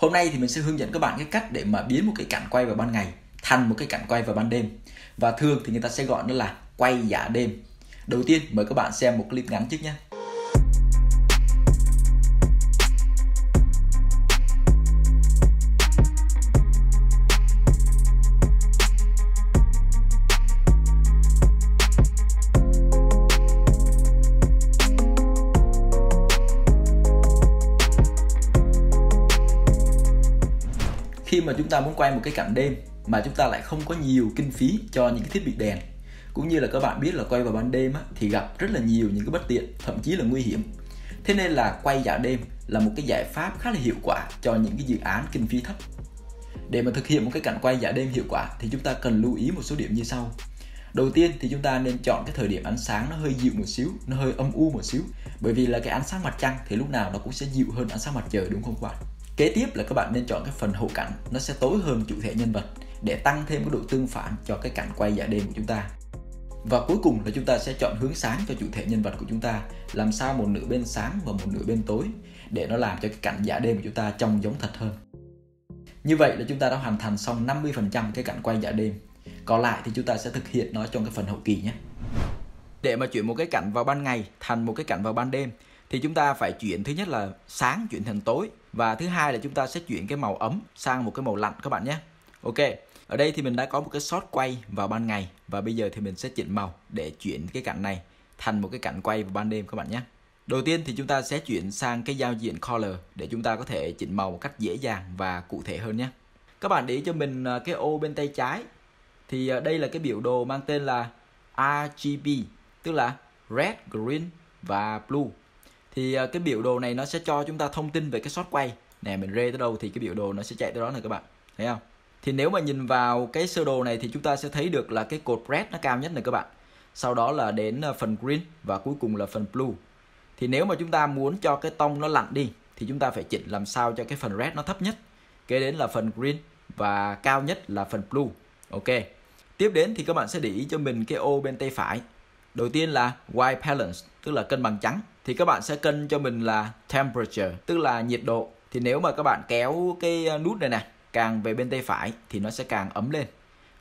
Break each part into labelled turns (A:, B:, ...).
A: Hôm nay thì mình sẽ hướng dẫn các bạn cái cách để mà biến một cái cảnh quay vào ban ngày thành một cái cảnh quay vào ban đêm. Và thường thì người ta sẽ gọi nó là quay giả đêm. Đầu tiên mời các bạn xem một clip ngắn trước nhé. khi mà chúng ta muốn quay một cái cảnh đêm mà chúng ta lại không có nhiều kinh phí cho những cái thiết bị đèn cũng như là các bạn biết là quay vào ban đêm á, thì gặp rất là nhiều những cái bất tiện thậm chí là nguy hiểm thế nên là quay giả đêm là một cái giải pháp khá là hiệu quả cho những cái dự án kinh phí thấp để mà thực hiện một cái cảnh quay giả đêm hiệu quả thì chúng ta cần lưu ý một số điểm như sau đầu tiên thì chúng ta nên chọn cái thời điểm ánh sáng nó hơi dịu một xíu nó hơi âm u một xíu bởi vì là cái ánh sáng mặt trăng thì lúc nào nó cũng sẽ dịu hơn ánh sáng mặt trời đúng không các bạn kế tiếp là các bạn nên chọn cái phần hậu cảnh nó sẽ tối hơn chủ thể nhân vật để tăng thêm cái độ tương phản cho cái cảnh quay giả đêm của chúng ta và cuối cùng là chúng ta sẽ chọn hướng sáng cho chủ thể nhân vật của chúng ta làm sao một nửa bên sáng và một nửa bên tối để nó làm cho cái cảnh giả đêm của chúng ta trông giống thật hơn như vậy là chúng ta đã hoàn thành xong 50% cái cảnh quay giả đêm còn lại thì chúng ta sẽ thực hiện nó trong cái phần hậu kỳ nhé để mà chuyển một cái cảnh vào ban ngày thành một cái cảnh vào ban đêm thì chúng ta phải chuyển thứ nhất là sáng chuyển thành tối và thứ hai là chúng ta sẽ chuyển cái màu ấm sang một cái màu lạnh các bạn nhé ok ở đây thì mình đã có một cái shot quay vào ban ngày và bây giờ thì mình sẽ chỉnh màu để chuyển cái cạnh này thành một cái cạnh quay vào ban đêm các bạn nhé đầu tiên thì chúng ta sẽ chuyển sang cái giao diện color để chúng ta có thể chỉnh màu một cách dễ dàng và cụ thể hơn nhé các bạn để cho mình à, cái ô bên tay trái thì à, đây là cái biểu đồ mang tên là RGB tức là red green và blue thì à, cái biểu đồ này nó sẽ cho chúng ta thông tin về cái shot quay nè mình rê tới đâu thì cái biểu đồ nó sẽ chạy tới đó nè các bạn thấy không thì nếu mà nhìn vào cái sơ đồ này thì chúng ta sẽ thấy được là cái cột red nó cao nhất này các bạn sau đó là đến à, phần green và cuối cùng là phần blue thì nếu mà chúng ta muốn cho cái tông nó lặn đi thì chúng ta phải chỉnh làm sao cho cái phần red nó thấp nhất kế đến là phần green và cao nhất là phần blue ok tiếp đến thì các bạn sẽ để ý cho mình cái ô bên tay phải đầu tiên là white balance tức là cân bằng trắng thì các bạn sẽ cân cho mình là temperature tức là nhiệt độ thì nếu mà các bạn kéo cái ờ, nút này nè càng về bên tay phải thì nó sẽ càng ấm lên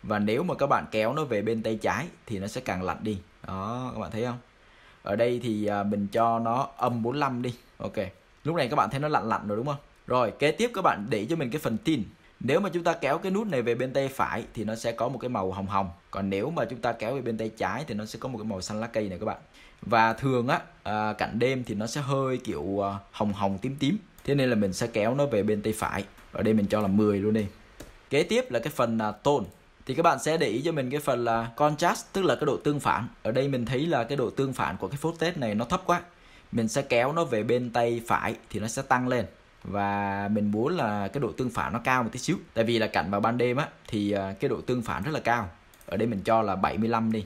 A: và nếu mà các bạn kéo nó về bên tay trái thì nó sẽ càng lạnh đi đó các bạn thấy không ở đây thì ờ, mình cho nó âm 45 đi ok lúc này các bạn thấy nó lạnh lạnh rồi đúng không rồi kế tiếp các bạn để cho mình cái phần tin nếu mà chúng ta kéo cái nút này về bên tay phải thì nó sẽ có một cái màu hồng hồng. Còn nếu mà chúng ta kéo về bên tay trái thì nó sẽ có một cái màu xanh lá cây này các bạn. Và thường á à, cảnh đêm thì nó sẽ hơi kiểu à, hồng hồng tím tím. Thế nên là mình sẽ kéo nó về bên tay phải. Ở đây mình cho là 10 luôn đi. Kế tiếp là cái phần à, tone thì các bạn sẽ để ý cho mình cái phần là contrast tức là cái độ tương phản. Ở đây mình thấy là cái độ tương phản của cái phốt tết này nó thấp quá. Mình sẽ kéo nó về bên tay phải thì nó sẽ tăng lên và mình muốn là cái độ tương phản nó cao một tí xíu tại vì là cảnh vào ban đêm á thì à, cái độ tương phản rất là cao ở đây mình cho là 75 đi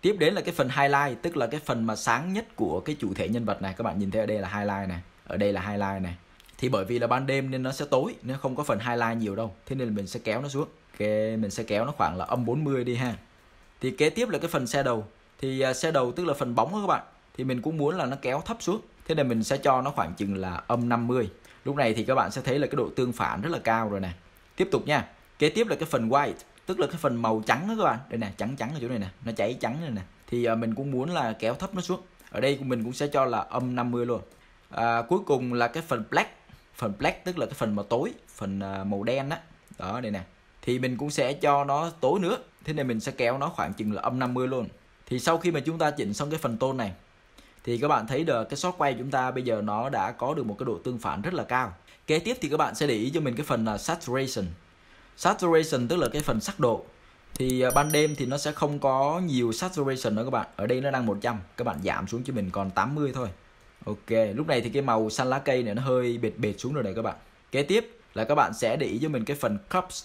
A: tiếp đến là cái phần highlight tức là cái phần mà sáng nhất của cái chủ thể nhân vật này các bạn nhìn thấy ở đây là highlight này ở đây là highlight này thì bởi vì là ban đêm nên nó sẽ tối nên không có phần highlight nhiều đâu thế nên là mình sẽ kéo nó xuống cái mình sẽ kéo nó khoảng là âm 40 đi ha thì kế tiếp là cái phần xe đầu thì à, xe đầu tức là phần bóng đó các bạn thì mình cũng muốn là nó kéo thấp xuống thế nên mình sẽ cho nó khoảng chừng là âm 50 lúc này thì các bạn sẽ thấy là cái độ tương phản rất là cao rồi nè tiếp tục nha kế tiếp là cái phần white tức là cái phần màu trắng đó các bạn đây nè trắng trắng ở chỗ này nè nó cháy trắng này nè thì à, mình cũng muốn là kéo thấp nó xuống ở đây mình cũng sẽ cho là âm 50 luôn à, cuối cùng là cái phần black phần black tức là cái phần màu tối phần à, màu đen đó đó đây nè thì mình cũng sẽ cho nó tối nữa thế nên mình sẽ kéo nó khoảng chừng là âm 50 luôn thì sau khi mà chúng ta chỉnh xong cái phần tone này thì các bạn thấy được cái short quay chúng ta bây giờ nó đã có được một cái độ tương phản rất là cao kế tiếp thì các bạn sẽ để ý cho mình cái phần là saturation saturation tức là cái phần sắc độ thì à, ban đêm thì nó sẽ không có nhiều saturation nữa các bạn ở đây nó đang 100 các bạn giảm xuống cho mình còn 80 thôi ok lúc này thì cái màu xanh lá cây này nó hơi bệt bệt xuống rồi này các bạn kế tiếp là các bạn sẽ để ý cho mình cái phần cups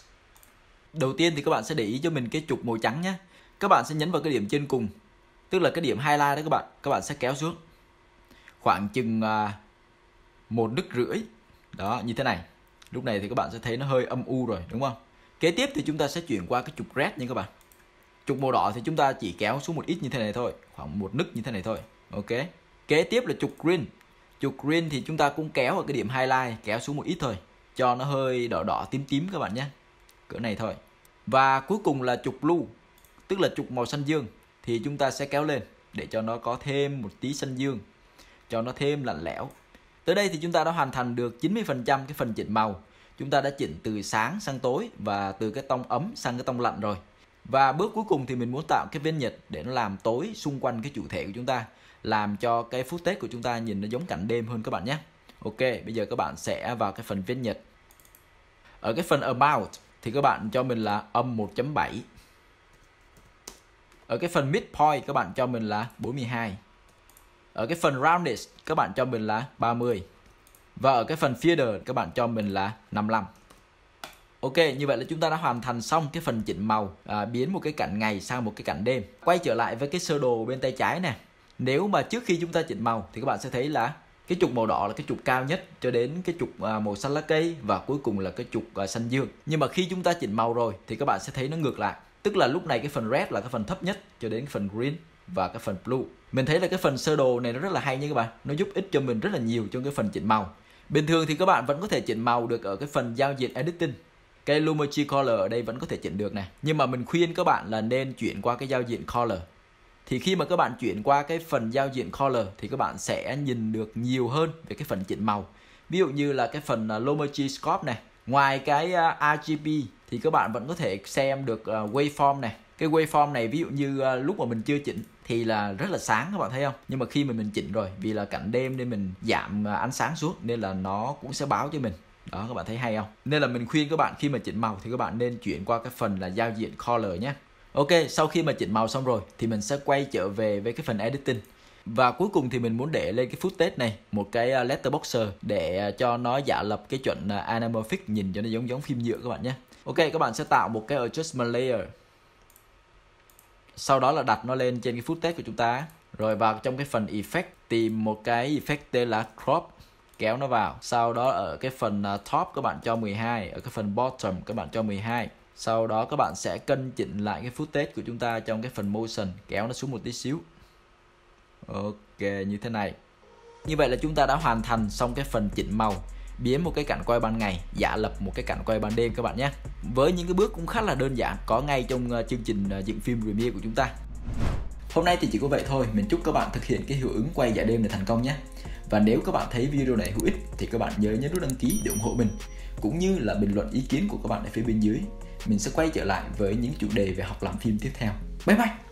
A: đầu tiên thì các bạn sẽ để ý cho mình cái trục màu trắng nhé các bạn sẽ nhấn vào cái điểm trên cùng tức là cái điểm highlight đó các bạn các bạn sẽ kéo xuống khoảng chừng à, một đứt rưỡi đó như thế này lúc này thì các bạn sẽ thấy nó hơi âm u rồi đúng không kế tiếp thì chúng ta sẽ chuyển qua cái trục red nha các bạn trục màu đỏ thì chúng ta chỉ kéo xuống một ít như thế này thôi khoảng một nứt như thế này thôi ok kế tiếp là trục green trục green thì chúng ta cũng kéo ở cái điểm highlight kéo xuống một ít thôi cho nó hơi đỏ đỏ tím tím các bạn nhé cỡ này thôi và cuối cùng là trục blue tức là trục màu xanh dương thì chúng ta sẽ kéo lên để cho nó có thêm một tí xanh dương cho nó thêm lạnh lẽo tới đây thì chúng ta đã hoàn thành được 90% cái phần chỉnh màu chúng ta đã chỉnh từ sáng sang tối và từ cái tông ấm sang cái tông lạnh rồi và bước cuối cùng thì mình muốn tạo cái viên nhật để nó làm tối xung quanh cái chủ thể của chúng ta làm cho cái phút tết của chúng ta nhìn nó giống cảnh đêm hơn các bạn nhé ok bây giờ các bạn sẽ vào cái phần viên nhật ở cái phần about thì các bạn cho mình là âm 1.7 ở cái phần midpoint các bạn cho mình là 42 ở cái phần roundness các bạn cho mình là 30 và ở cái phần feather các bạn cho mình là 55 Ok, như vậy là chúng ta đã hoàn thành xong cái phần chỉnh màu à, biến một cái cảnh ngày sang một cái cảnh đêm. Quay trở lại với cái sơ đồ bên tay trái nè. Nếu mà trước khi chúng ta chỉnh màu thì các bạn sẽ thấy là cái trục màu đỏ là cái trục cao nhất cho đến cái trục à, màu xanh lá cây và cuối cùng là cái trục à, xanh dương. Nhưng mà khi chúng ta chỉnh màu rồi thì các bạn sẽ thấy nó ngược lại tức là lúc này cái phần red là cái phần thấp nhất cho đến cái phần green và cái phần blue mình thấy là cái phần sơ đồ này nó rất là hay nha các bạn nó giúp ích cho mình rất là nhiều trong cái phần chỉnh màu bình thường thì các bạn vẫn có thể chỉnh màu được ở cái phần giao diện editing cái Lumochi Color ở đây vẫn có thể chỉnh được này nhưng mà mình khuyên các bạn là nên chuyển qua cái giao diện Color thì khi mà các bạn chuyển qua cái phần giao diện Color thì các bạn sẽ nhìn được nhiều hơn về cái phần chỉnh màu ví dụ như là cái phần à, Lumochi Scope này ngoài cái à, RGB thì các bạn vẫn có thể xem được à, waveform này cái waveform này ví dụ như à, lúc mà mình chưa chỉnh thì là rất là sáng các bạn thấy không nhưng mà khi mà mình chỉnh rồi vì là cảnh đêm nên mình giảm ánh sáng xuống nên là nó cũng sẽ báo cho mình đó các bạn thấy hay không nên là mình khuyên các bạn khi mà chỉnh màu thì các bạn nên chuyển qua cái phần là giao diện color nhé ok sau khi mà chỉnh màu xong rồi thì mình sẽ quay trở về với cái phần editing và cuối cùng thì mình muốn để lên cái footage này một cái à, letterboxer để à, cho nó giả lập cái chuẩn à, anamorphic nhìn cho nó giống giống phim nhựa các bạn nhé ok các bạn sẽ tạo một cái adjustment layer sau đó là đặt nó lên trên cái footage của chúng ta rồi vào trong cái phần effect tìm một cái effect tên là crop kéo nó vào sau đó ở cái phần top các bạn cho 12 ở cái phần bottom các bạn cho 12 sau đó các bạn sẽ cân chỉnh lại cái footage của chúng ta trong cái phần motion kéo nó xuống một tí xíu ok như thế này như vậy là chúng ta đã hoàn thành xong cái phần chỉnh màu biến một cái cảnh quay ban ngày giả lập một cái cảnh quay ban đêm các bạn nhé với những cái bước cũng khá là đơn giản có ngay trong ờ, chương trình ờ, dựng phim premiere của chúng ta hôm nay thì chỉ có vậy thôi mình chúc các bạn thực hiện cái hiệu ứng quay giả đêm để thành công nhé và nếu các bạn thấy video này hữu ích thì các bạn nhớ nhấn nút đăng ký để ủng hộ mình cũng như là bình luận ý kiến của các bạn ở phía bên dưới mình sẽ quay trở lại với những chủ đề về học làm phim tiếp theo bye bye